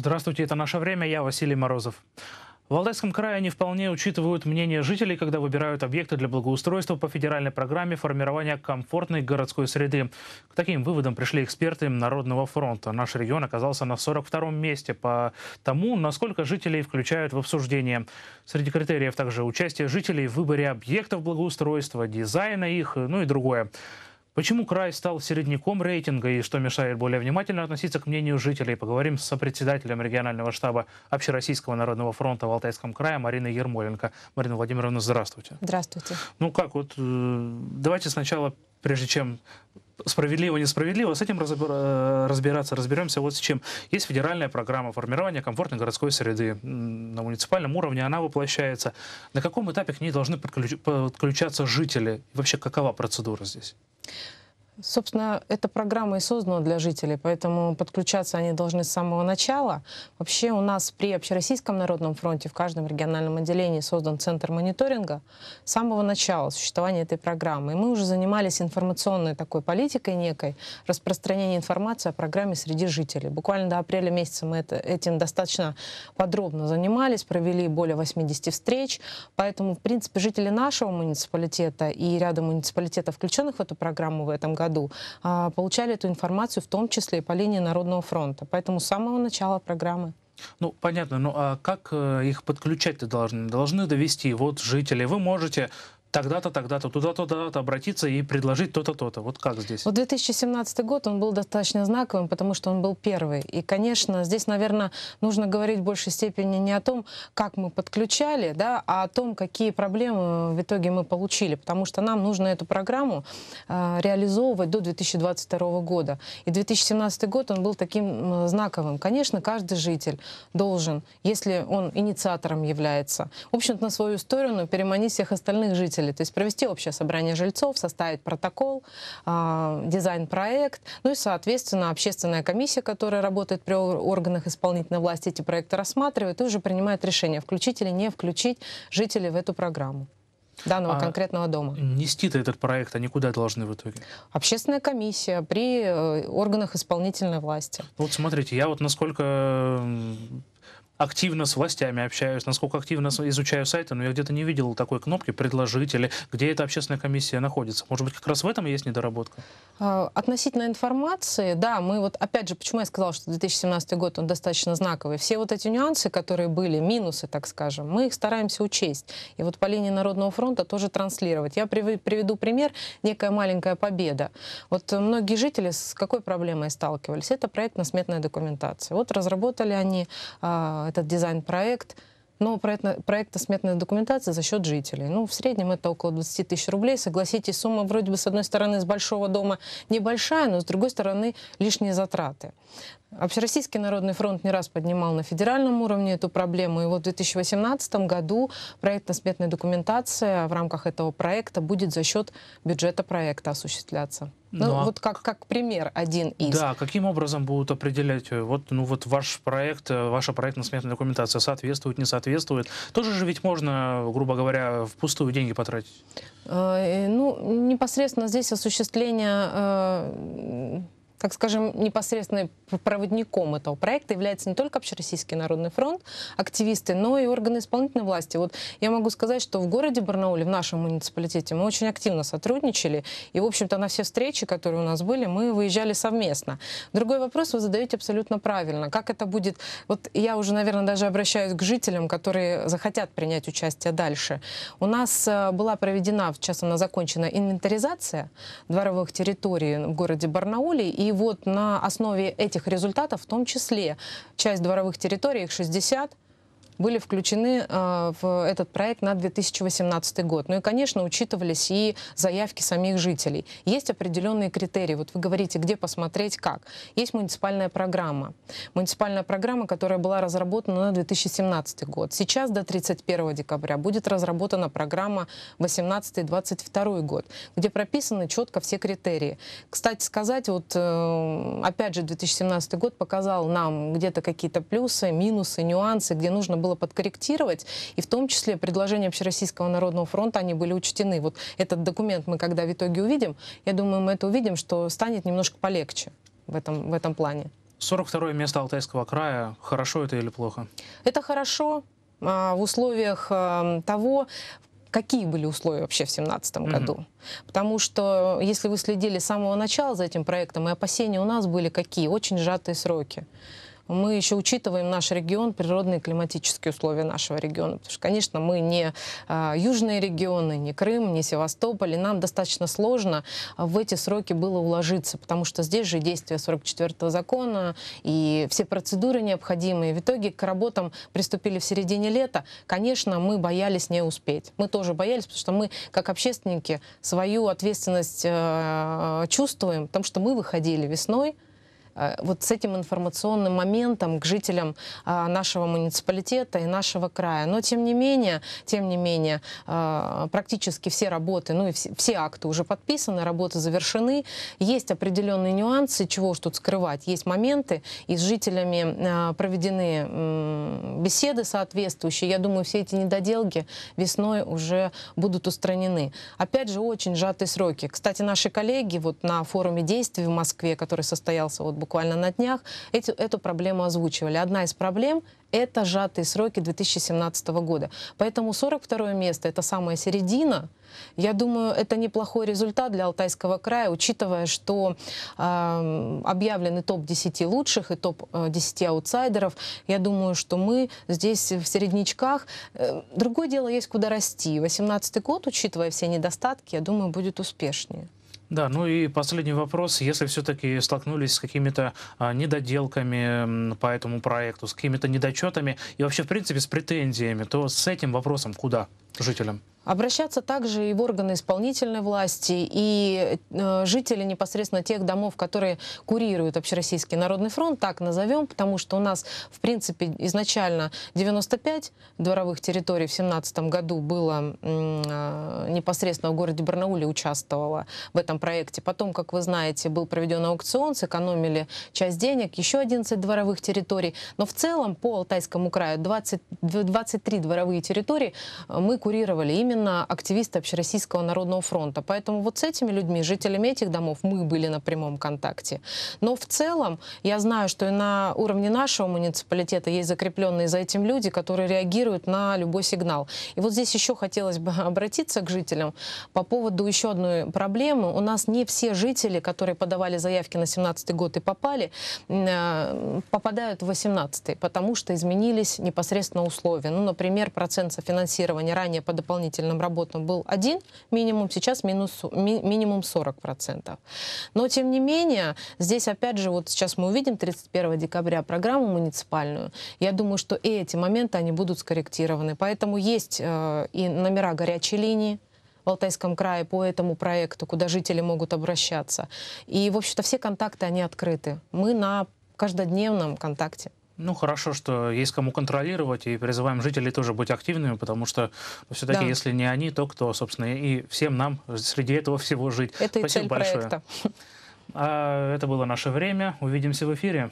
Здравствуйте, это «Наше время», я Василий Морозов. В Валдайском крае они вполне учитывают мнение жителей, когда выбирают объекты для благоустройства по федеральной программе формирования комфортной городской среды. К таким выводам пришли эксперты Народного фронта. Наш регион оказался на 42-м месте по тому, насколько жителей включают в обсуждение. Среди критериев также участие жителей в выборе объектов благоустройства, дизайна их, ну и другое. Почему край стал середняком рейтинга и что мешает более внимательно относиться к мнению жителей? Поговорим с сопредседателем регионального штаба Общероссийского народного фронта в Алтайском крае Мариной Ермоленко. Марина Владимировна, здравствуйте. Здравствуйте. Ну как, вот э, давайте сначала прежде чем справедливо, несправедливо, с этим э, разбираться, разберемся вот с чем. Есть федеральная программа формирования комфортной городской среды на муниципальном уровне, она воплощается. На каком этапе к ней должны подключаться жители? вообще, какова процедура здесь? Собственно, эта программа и создана для жителей, поэтому подключаться они должны с самого начала. Вообще у нас при Общероссийском народном фронте в каждом региональном отделении создан центр мониторинга с самого начала существования этой программы. И мы уже занимались информационной такой политикой некой, распространение информации о программе среди жителей. Буквально до апреля месяца мы это, этим достаточно подробно занимались, провели более 80 встреч. Поэтому, в принципе, жители нашего муниципалитета и ряда муниципалитетов, включенных в эту программу в этом году, году, а, получали эту информацию в том числе и по линии Народного фронта. Поэтому с самого начала программы ну, понятно, ну а как э, их подключать-то должны? Должны довести, вот, жители, вы можете тогда-то, тогда-то, туда-то, туда-то обратиться и предложить то-то, то-то. Вот как здесь? Вот 2017 год, он был достаточно знаковым, потому что он был первый. И, конечно, здесь, наверное, нужно говорить в большей степени не о том, как мы подключали, да, а о том, какие проблемы в итоге мы получили. Потому что нам нужно эту программу э, реализовывать до 2022 года. И 2017 год, он был таким э, знаковым. Конечно, каждый житель должен, если он инициатором является, в общем-то, на свою сторону переманить всех остальных жителей жителей, то есть провести общее собрание жильцов, составить протокол, а, дизайн-проект, ну и, соответственно, общественная комиссия, которая работает при органах исполнительной власти, эти проекты рассматривает и уже принимает решение, включить или не включить жителей в эту программу данного а конкретного дома. Нести-то этот проект они куда должны в итоге? Общественная комиссия при э, органах исполнительной власти. Вот смотрите, я вот насколько активно с властями общаюсь, насколько активно изучаю сайты, но я где-то не видел такой кнопки «Предложить» или где эта общественная комиссия находится. Может быть, как раз в этом и есть недоработка? А, относительно информации, да, мы вот, опять же, почему я сказала, что 2017 год, он достаточно знаковый. Все вот эти нюансы, которые были, минусы, так скажем, мы их стараемся учесть. И вот по линии Народного фронта тоже транслировать. Я приведу пример, некая маленькая победа. Вот многие жители с какой проблемой сталкивались? Это проектно-сметная документация. Вот разработали они а, этот дизайн-проект, но проектно, сметная документация за счет жителей. Ну, в среднем это около 20 тысяч рублей. Согласитесь, сумма вроде бы, с одной стороны, с большого дома небольшая, но с другой стороны, лишние затраты. Общероссийский народный фронт не раз поднимал на федеральном уровне эту проблему. И вот в 2018 году проектно-сметная документация в рамках этого проекта будет за счет бюджета проекта осуществляться. Ну, ну а... вот как, как пример один из. Да, каким образом будут определять, э, вот, ну, вот ваш проект, э, ваша проектно-сметная документация соответствует, не соответствует? Тоже же ведь можно, грубо говоря, впустую деньги потратить? Э, э ну, непосредственно здесь осуществление... Э, так скажем, непосредственным проводником этого проекта является не только Общероссийский народный фронт, активисты, но и органы исполнительной власти. Вот я могу сказать, что в городе Барнауле, в нашем муниципалитете, мы очень активно сотрудничали, и, в общем-то, на все встречи, которые у нас были, мы выезжали совместно. Другой вопрос вы задаете абсолютно правильно. Как это будет? Вот я уже, наверное, даже обращаюсь к жителям, которые захотят принять участие дальше. У нас э, была проведена, сейчас она закончена инвентаризация дворовых территорий в городе Барнауле, и и вот на основе этих результатов, в том числе часть дворовых территорий, их 60, были включены э, в этот проект на 2018 год. Ну и, конечно, учитывались и заявки самих жителей. Есть определенные критерии. Вот вы говорите, где посмотреть, как. Есть муниципальная программа. Муниципальная программа, которая была разработана на 2017 год. Сейчас до 31 декабря будет разработана программа 18-22 год, где прописаны четко все критерии. Кстати сказать, вот э, опять же 2017 год показал нам где-то какие-то плюсы, минусы, нюансы, где нужно было было подкорректировать, и в том числе предложения Общероссийского народного фронта, они были учтены. Вот этот документ мы когда в итоге увидим, я думаю, мы это увидим, что станет немножко полегче в этом, в этом плане. 42 место Алтайского края. Хорошо это или плохо? Это хорошо а, в условиях а, того, какие были условия вообще в 2017 mm-hmm. году. Потому что, если вы следили с самого начала за этим проектом, и опасения у нас были какие? Очень сжатые сроки мы еще учитываем наш регион, природные климатические условия нашего региона. Потому что, конечно, мы не а, южные регионы, не Крым, не Севастополь, и нам достаточно сложно а, в эти сроки было уложиться, потому что здесь же действие 44-го закона и все процедуры необходимые. В итоге к работам приступили в середине лета. Конечно, мы боялись не успеть. Мы тоже боялись, потому что мы, как общественники, свою ответственность э, чувствуем, потому что мы выходили весной, Э, вот с этим информационным моментом к жителям э, нашего муниципалитета и нашего края. Но тем не менее, тем не менее, э, практически все работы, ну и все, все акты уже подписаны, работы завершены. Есть определенные нюансы, чего уж тут скрывать. Есть моменты, и с жителями проведены беседы соответствующие. Я думаю, все эти недоделки весной уже будут устранены. Опять же, очень сжатые сроки. Кстати, наши коллеги вот на форуме действий в Москве, который состоялся вот буквально на днях, эти, эту проблему озвучивали. Одна из проблем – это сжатые сроки 2017 года. Поэтому 42 место – это самая середина. Я думаю, это неплохой результат для Алтайского края, учитывая, что э, объявлены топ-10 лучших и топ-10 э, аутсайдеров. Я думаю, что мы здесь в середнячках. Э, другое дело, есть куда расти. 18 год, учитывая все недостатки, я думаю, будет успешнее. Да, ну и последний вопрос. Если все-таки столкнулись с какими-то а, недоделками по этому проекту, с какими-то недочетами и вообще, в принципе, с претензиями, то с этим вопросом куда жителям? Обращаться также и в органы исполнительной власти, и э, жители непосредственно тех домов, которые курируют Общероссийский народный фронт, так назовем, потому что у нас, в принципе, изначально 95 дворовых территорий в 2017 году было э, непосредственно в городе Барнауле участвовало в этом проекте. Потом, как вы знаете, был проведен аукцион, сэкономили часть денег, еще 11 дворовых территорий. Но в целом по Алтайскому краю 20, 23 дворовые территории э, мы курировали именно одновременно активисты Общероссийского народного фронта. Поэтому вот с этими людьми, жителями этих домов, мы были на прямом контакте. Но в целом я знаю, что и на уровне нашего муниципалитета есть закрепленные за этим люди, которые реагируют на любой сигнал. И вот здесь еще хотелось бы обратиться к жителям по поводу еще одной проблемы. У нас не все жители, которые подавали заявки на 17 год и попали, э, попадают в 18 потому что изменились непосредственно условия. Ну, например, процент софинансирования ранее по дополнительному вспомогательным работам был один минимум, сейчас минус, ми, минимум 40%. Но, тем не менее, здесь, опять же, вот сейчас мы увидим 31 декабря программу муниципальную. Я думаю, что и эти моменты, они будут скорректированы. Поэтому есть э, и номера горячей линии, в Алтайском крае по этому проекту, куда жители могут обращаться. И, в общем-то, все контакты, они открыты. Мы на каждодневном контакте. Ну, хорошо, что есть кому контролировать, и призываем жителей тоже быть активными, потому что ну, все-таки, да. если не они, то кто, собственно, и всем нам среди этого всего жить. Это Спасибо и цель большое. проекта. А, это было наше время. Увидимся в эфире.